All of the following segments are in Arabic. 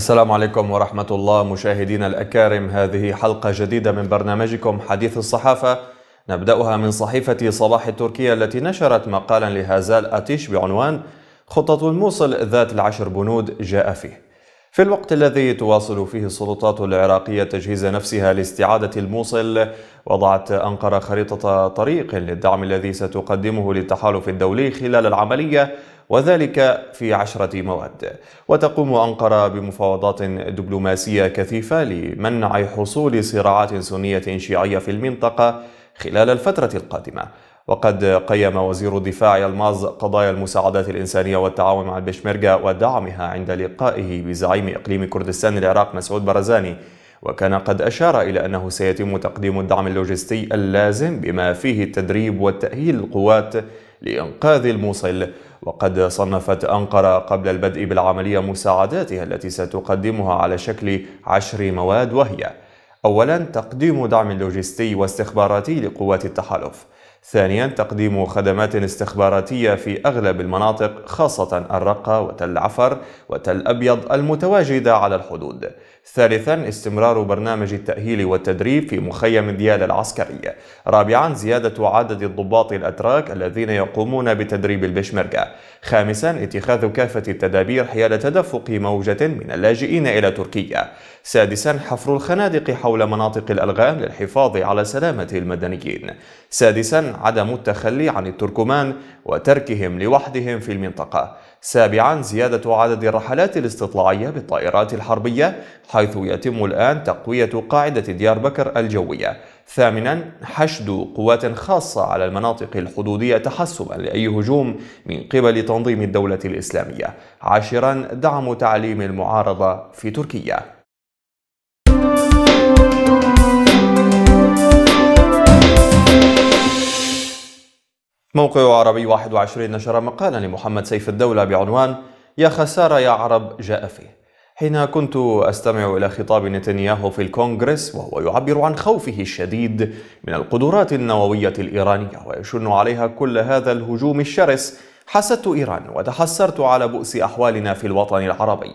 السلام عليكم ورحمة الله مشاهدينا الأكارم هذه حلقة جديدة من برنامجكم حديث الصحافة نبدأها من صحيفة صباح التركية التي نشرت مقالا لهازال أتيش بعنوان خطة الموصل ذات العشر بنود جاء فيه في الوقت الذي تواصل فيه السلطات العراقية تجهيز نفسها لاستعادة الموصل وضعت أنقرة خريطة طريق للدعم الذي ستقدمه للتحالف الدولي خلال العملية وذلك في عشرة مواد وتقوم أنقرة بمفاوضات دبلوماسية كثيفة لمنع حصول صراعات سنية شيعية في المنطقة خلال الفترة القادمة وقد قيم وزير الدفاع يلماز قضايا المساعدات الإنسانية والتعاون مع البشمركة ودعمها عند لقائه بزعيم إقليم كردستان العراق مسعود برزاني وكان قد أشار إلى أنه سيتم تقديم الدعم اللوجستي اللازم بما فيه التدريب والتأهيل للقوات لإنقاذ الموصل وقد صنفت أنقرة قبل البدء بالعملية مساعداتها التي ستقدمها على شكل عشر مواد وهي أولا تقديم دعم لوجستي واستخباراتي لقوات التحالف ثانيا تقديم خدمات استخباراتية في أغلب المناطق خاصة الرقة وتل عفر وتل أبيض المتواجدة على الحدود ثالثا استمرار برنامج التأهيل والتدريب في مخيم ديال العسكري رابعا زيادة عدد الضباط الأتراك الذين يقومون بتدريب البشمركة خامسا اتخاذ كافة التدابير حيال تدفق موجة من اللاجئين إلى تركيا سادسا حفر الخنادق حول مناطق الألغام للحفاظ على سلامة المدنيين سادسا عدم التخلي عن التركمان وتركهم لوحدهم في المنطقة سابعا زيادة عدد الرحلات الاستطلاعية بالطائرات الحربية حيث يتم الآن تقوية قاعدة ديار بكر الجوية ثامنا حشد قوات خاصة على المناطق الحدودية تحسبا لأي هجوم من قبل تنظيم الدولة الإسلامية عاشرا دعم تعليم المعارضة في تركيا موقع عربي 21 نشر مقالا لمحمد سيف الدولة بعنوان يا خسارة يا عرب جاء فيه حين كنت أستمع إلى خطاب نتنياهو في الكونغرس وهو يعبر عن خوفه الشديد من القدرات النووية الإيرانية ويشن عليها كل هذا الهجوم الشرس حسدت إيران وتحسرت على بؤس أحوالنا في الوطن العربي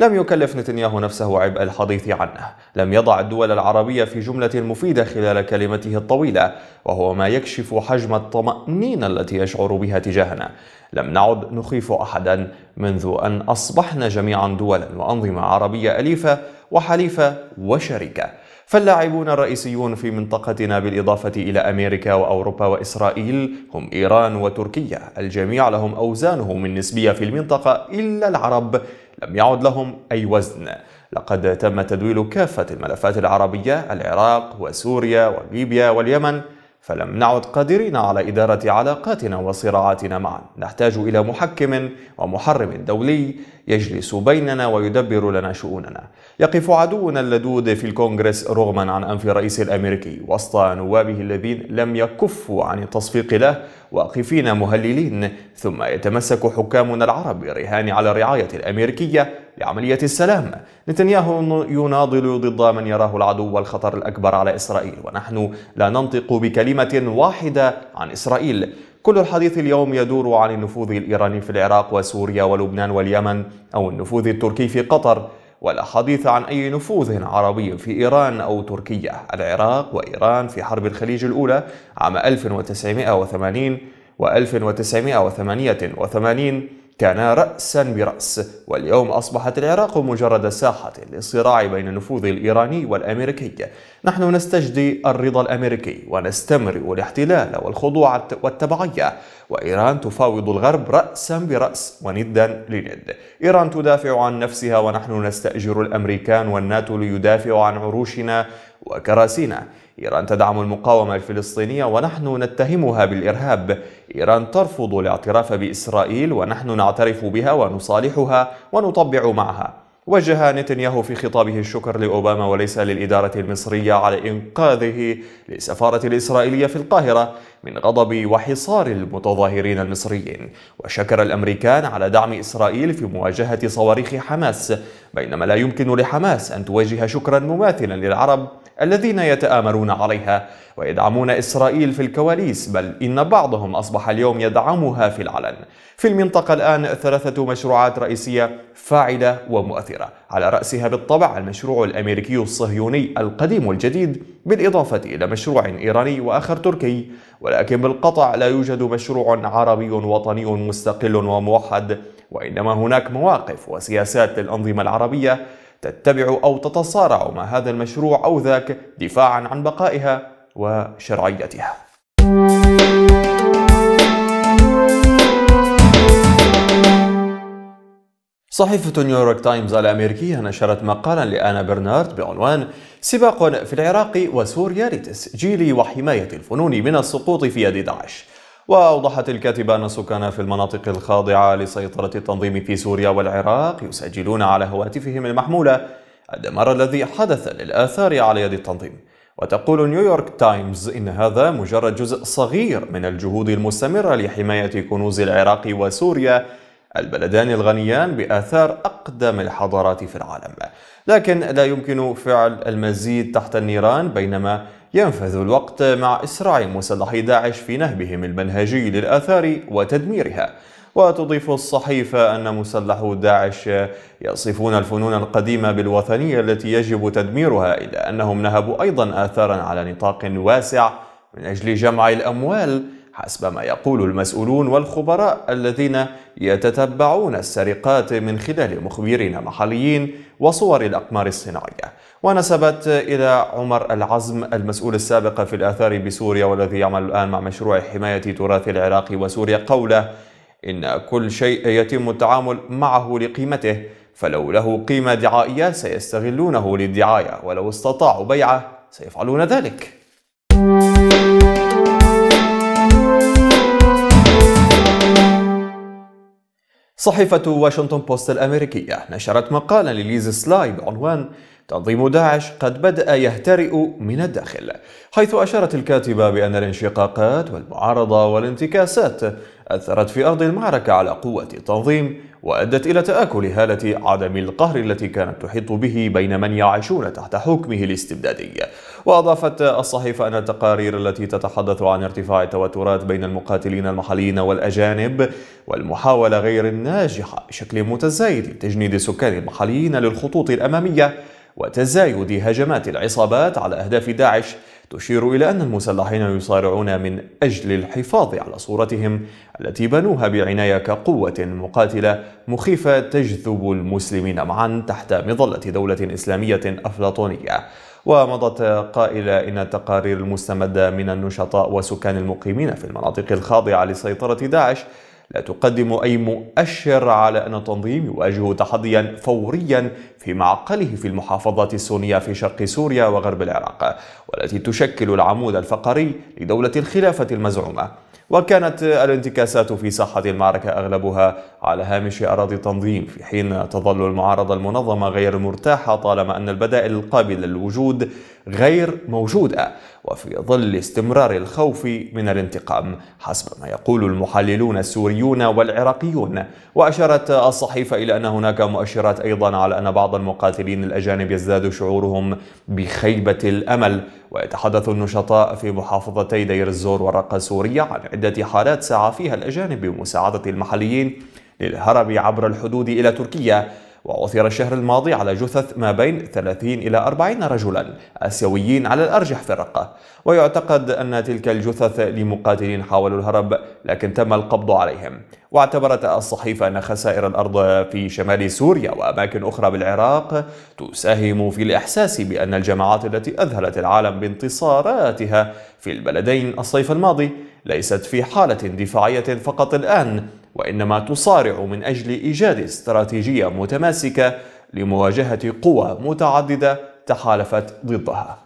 لم يكلف نتنياهو نفسه عبء الحديث عنه لم يضع الدول العربية في جملة مفيدة خلال كلمته الطويلة وهو ما يكشف حجم الطمأنينة التي يشعر بها تجاهنا لم نعد نخيف أحدا منذ أن أصبحنا جميعا دولا وأنظمة عربية أليفة وحليفة وشركة فاللاعبون الرئيسيون في منطقتنا بالإضافة إلى أمريكا وأوروبا وإسرائيل هم إيران وتركيا الجميع لهم أوزانهم النسبية في المنطقة إلا العرب لم يعد لهم أي وزن لقد تم تدويل كافة الملفات العربية العراق وسوريا وليبيا واليمن فلم نعد قادرين على إدارة علاقاتنا وصراعاتنا معا نحتاج إلى محكم ومحرم دولي يجلس بيننا ويدبر لنا شؤوننا يقف عدونا اللدود في الكونغرس رغما عن أنف الرئيس الأمريكي وسط نوابه الذين لم يكفوا عن التصفيق له واقفين مهللين ثم يتمسك حكامنا العرب بالرهان على الرعاية الأمريكية لعملية السلام نتنياهو يناضل ضد من يراه العدو والخطر الأكبر على إسرائيل ونحن لا ننطق بكلمة واحدة عن إسرائيل كل الحديث اليوم يدور عن النفوذ الإيراني في العراق وسوريا ولبنان واليمن أو النفوذ التركي في قطر ولا حديث عن أي نفوذ عربي في إيران أو تركيا العراق وإيران في حرب الخليج الأولى عام 1980 و 1988 كان رأسا برأس واليوم أصبحت العراق مجرد ساحة للصراع بين النفوذ الإيراني والأمريكي نحن نستجدي الرضا الأمريكي ونستمرئ الاحتلال والخضوع والتبعية وإيران تفاوض الغرب رأسا برأس وندا لند إيران تدافع عن نفسها ونحن نستأجر الأمريكان والناتو ليدافعوا عن عروشنا وكراسينا إيران تدعم المقاومة الفلسطينية ونحن نتهمها بالإرهاب إيران ترفض الاعتراف بإسرائيل ونحن نعترف بها ونصالحها ونطبع معها وجه نتنياهو في خطابه الشكر لأوباما وليس للإدارة المصرية على إنقاذه للسفارة الإسرائيلية في القاهرة من غضب وحصار المتظاهرين المصريين وشكر الأمريكان على دعم إسرائيل في مواجهة صواريخ حماس بينما لا يمكن لحماس أن توجه شكرا مماثلا للعرب الذين يتآمرون عليها ويدعمون إسرائيل في الكواليس بل إن بعضهم أصبح اليوم يدعمها في العلن في المنطقة الآن ثلاثة مشروعات رئيسية فاعلة ومؤثرة على رأسها بالطبع المشروع الأمريكي الصهيوني القديم الجديد بالإضافة إلى مشروع إيراني وآخر تركي ولكن بالقطع لا يوجد مشروع عربي وطني مستقل وموحد وإنما هناك مواقف وسياسات للأنظمة العربية تتبع أو تتصارع مع هذا المشروع أو ذاك دفاعا عن بقائها وشرعيتها صحيفة نيويورك تايمز الأمريكية نشرت مقالا لآنا برنارد بعنوان سباق في العراق وسوريا لتسجيل وحماية الفنون من السقوط في يد داعش وأوضحت الكاتبة أن السكان في المناطق الخاضعة لسيطرة التنظيم في سوريا والعراق يسجلون على هواتفهم المحمولة الدمار الذي حدث للآثار على يد التنظيم وتقول نيويورك تايمز إن هذا مجرد جزء صغير من الجهود المستمرة لحماية كنوز العراق وسوريا البلدان الغنيان بآثار أقدم الحضارات في العالم لكن لا يمكن فعل المزيد تحت النيران بينما ينفذ الوقت مع إسراع مسلحي داعش في نهبهم المنهجي للآثار وتدميرها وتضيف الصحيفة أن مسلحو داعش يصفون الفنون القديمة بالوثنية التي يجب تدميرها إلا أنهم نهبوا أيضا آثارا على نطاق واسع من أجل جمع الأموال حسب ما يقول المسؤولون والخبراء الذين يتتبعون السرقات من خلال مخبرين محليين وصور الأقمار الصناعية ونسبت إلى عمر العزم المسؤول السابق في الآثار بسوريا والذي يعمل الآن مع مشروع حماية تراث العراق وسوريا قوله إن كل شيء يتم التعامل معه لقيمته فلو له قيمة دعائية سيستغلونه للدعاية ولو استطاعوا بيعه سيفعلون ذلك صحيفة واشنطن بوست الأمريكية نشرت مقالا لليز سلاي بعنوان تنظيم داعش قد بدأ يهترئ من الداخل حيث أشارت الكاتبة بأن الانشقاقات والمعارضة والانتكاسات أثرت في أرض المعركة على قوة التنظيم وأدت إلى تآكل هالة عدم القهر التي كانت تحيط به بين من يعيشون تحت حكمه الاستبدادي وأضافت الصحيفة أن التقارير التي تتحدث عن ارتفاع التوترات بين المقاتلين المحليين والأجانب والمحاولة غير الناجحة بشكل متزايد لتجنيد السكان المحليين للخطوط الأمامية وتزايد هجمات العصابات على أهداف داعش تشير إلى أن المسلحين يصارعون من أجل الحفاظ على صورتهم التي بنوها بعناية كقوة مقاتلة مخيفة تجذب المسلمين معا تحت مظلة دولة إسلامية أفلاطونية ومضت قائلة إن التقارير المستمدة من النشطاء وسكان المقيمين في المناطق الخاضعة لسيطرة داعش لا تقدم أي مؤشر على أن التنظيم يواجه تحديا فوريا في معقله في المحافظات السنية في شرق سوريا وغرب العراق والتي تشكل العمود الفقري لدولة الخلافة المزعومة وكانت الانتكاسات في ساحة المعركة أغلبها على هامش أراضي التنظيم في حين تظل المعارضة المنظمة غير مرتاحة طالما أن البدائل القابلة للوجود غير موجودة وفي ظل استمرار الخوف من الانتقام حسب ما يقول المحللون السوريون السوريون والعراقيون وأشارت الصحيفة إلى أن هناك مؤشرات أيضا على أن بعض المقاتلين الأجانب يزداد شعورهم بخيبة الأمل ويتحدث النشطاء في محافظتي دير الزور والرقة سوريا عن عدة حالات سعى فيها الأجانب بمساعدة المحليين للهرب عبر الحدود إلى تركيا وعثر الشهر الماضي على جثث ما بين 30 إلى 40 رجلا آسيويين على الأرجح في الرقة ويعتقد أن تلك الجثث لمقاتلين حاولوا الهرب لكن تم القبض عليهم واعتبرت الصحيفة أن خسائر الأرض في شمال سوريا وأماكن أخرى بالعراق تساهم في الإحساس بأن الجماعات التي أذهلت العالم بانتصاراتها في البلدين الصيف الماضي ليست في حالة دفاعية فقط الآن وإنما تصارع من أجل إيجاد استراتيجية متماسكة لمواجهة قوى متعددة تحالفت ضدها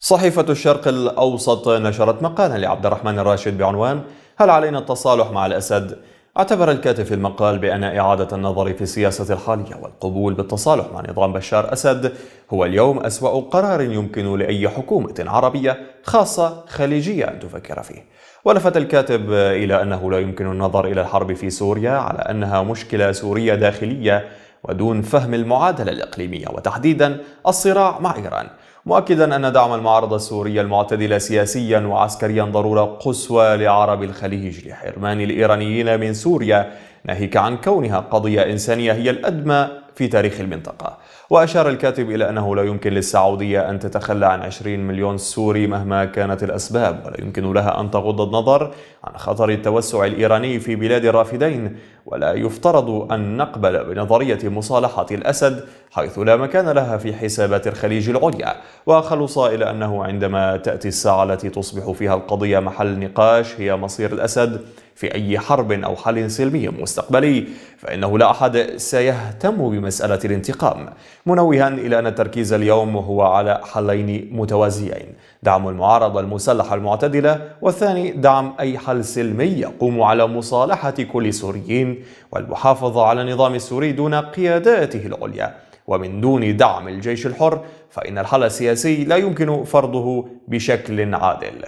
صحيفة الشرق الأوسط نشرت مقالا لعبد الرحمن الراشد بعنوان هل علينا التصالح مع الأسد؟ اعتبر الكاتب في المقال بأن إعادة النظر في السياسة الحالية والقبول بالتصالح مع نظام بشار أسد هو اليوم أسوأ قرار يمكن لأي حكومة عربية خاصة خليجية أن تفكر فيه ولفت الكاتب إلى أنه لا يمكن النظر إلى الحرب في سوريا على أنها مشكلة سورية داخلية ودون فهم المعادلة الإقليمية وتحديدا الصراع مع إيران مؤكدا أن دعم المعارضة السورية المعتدلة سياسيا وعسكريا ضرورة قصوى لعرب الخليج لحرمان الإيرانيين من سوريا ناهيك عن كونها قضية إنسانية هي الأدمى في تاريخ المنطقة وأشار الكاتب إلى أنه لا يمكن للسعودية أن تتخلى عن 20 مليون سوري مهما كانت الأسباب ولا يمكن لها أن تغض النظر عن خطر التوسع الإيراني في بلاد الرافدين ولا يفترض أن نقبل بنظرية مصالحة الأسد حيث لا مكان لها في حسابات الخليج العليا وخلص إلى أنه عندما تأتي الساعة التي تصبح فيها القضية محل نقاش هي مصير الأسد في أي حرب أو حل سلمي مستقبلي فإنه لا أحد سيهتم بمسألة الانتقام منوها إلى أن التركيز اليوم هو على حلين متوازيين دعم المعارضة المسلحة المعتدلة والثاني دعم أي حل سلمي يقوم على مصالحة كل سوريين والمحافظة على النظام السوري دون قياداته العليا ومن دون دعم الجيش الحر فإن الحل السياسي لا يمكن فرضه بشكل عادل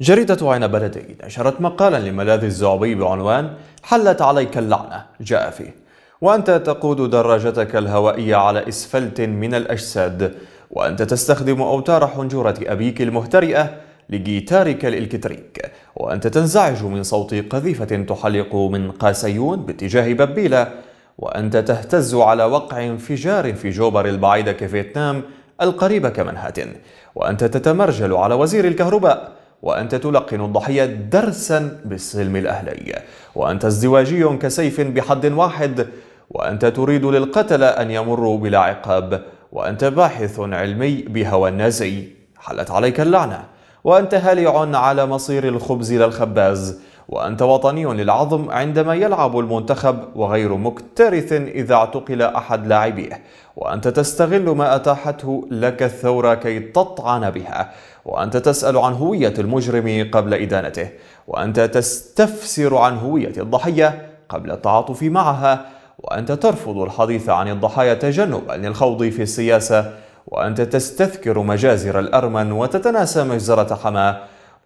جريدة عين بلدي نشرت مقالا لملاذ الزعبي بعنوان حلت عليك اللعنة جاء فيه وأنت تقود دراجتك الهوائية على إسفلت من الأجساد وأنت تستخدم أوتار حنجرة أبيك المهترئة لجيتارك الإلكتريك وأنت تنزعج من صوت قذيفة تحلق من قاسيون باتجاه ببيلة وأنت تهتز على وقع انفجار في جوبر البعيدة كفيتنام القريبة كمنهاتن وأنت تتمرجل على وزير الكهرباء وأنت تلقن الضحية درسا بالسلم الأهلي وأنت ازدواجي كسيف بحد واحد وأنت تريد للقتلة أن يمروا بلا عقاب وأنت باحث علمي بهوى النازي حلت عليك اللعنة وأنت هالع على مصير الخبز للخباز وأنت وطني للعظم عندما يلعب المنتخب وغير مكترث إذا اعتقل أحد لاعبيه وأنت تستغل ما أتاحته لك الثورة كي تطعن بها وأنت تسأل عن هوية المجرم قبل إدانته وأنت تستفسر عن هوية الضحية قبل التعاطف معها وأنت ترفض الحديث عن الضحايا تجنبا للخوض في السياسة وأنت تستذكر مجازر الأرمن وتتناسى مجزرة حماة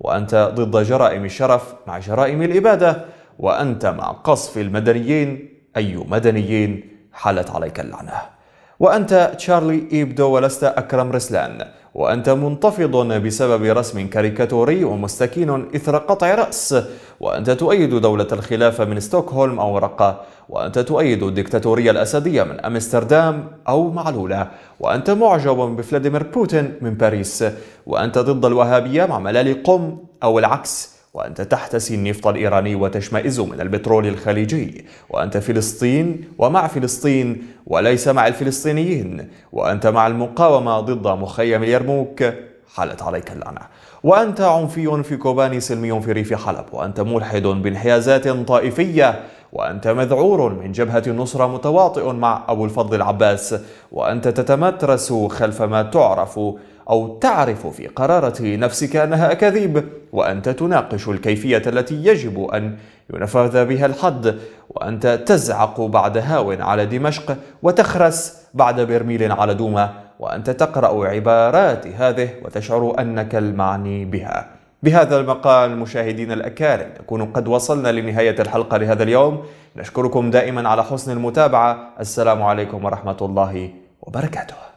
وأنت ضد جرائم الشرف مع جرائم الإبادة وأنت مع قصف المدنيين أي مدنيين حلت عليك اللعنة وأنت تشارلي إيبدو ولست أكرم رسلان وأنت منتفض بسبب رسم كاريكاتوري ومستكين إثر قطع رأس وأنت تؤيد دولة الخلافة من ستوكهولم أو رقة وأنت تؤيد الدكتاتورية الأسدية من أمستردام أو معلولة وأنت معجب بفلاديمير بوتين من باريس وأنت ضد الوهابية مع ملال قم أو العكس وأنت تحتسي النفط الإيراني وتشمئز من البترول الخليجي وأنت فلسطين ومع فلسطين وليس مع الفلسطينيين وأنت مع المقاومة ضد مخيم اليرموك حالت عليك اللعنة وأنت عنفي في كوباني سلمي في ريف حلب وأنت ملحد بانحيازات طائفية وأنت مذعور من جبهة النصرة متواطئ مع أبو الفضل العباس وأنت تتمترس خلف ما تعرف أو تعرف في قرارة نفسك أنها أكاذيب وأنت تناقش الكيفية التي يجب أن ينفذ بها الحد وأنت تزعق بعد هاو على دمشق وتخرس بعد برميل على دوما وأنت تقرأ عبارات هذه وتشعر أنك المعني بها بهذا المقال مشاهدينا الأكارم نكون قد وصلنا لنهاية الحلقة لهذا اليوم نشكركم دائما على حسن المتابعة السلام عليكم ورحمة الله وبركاته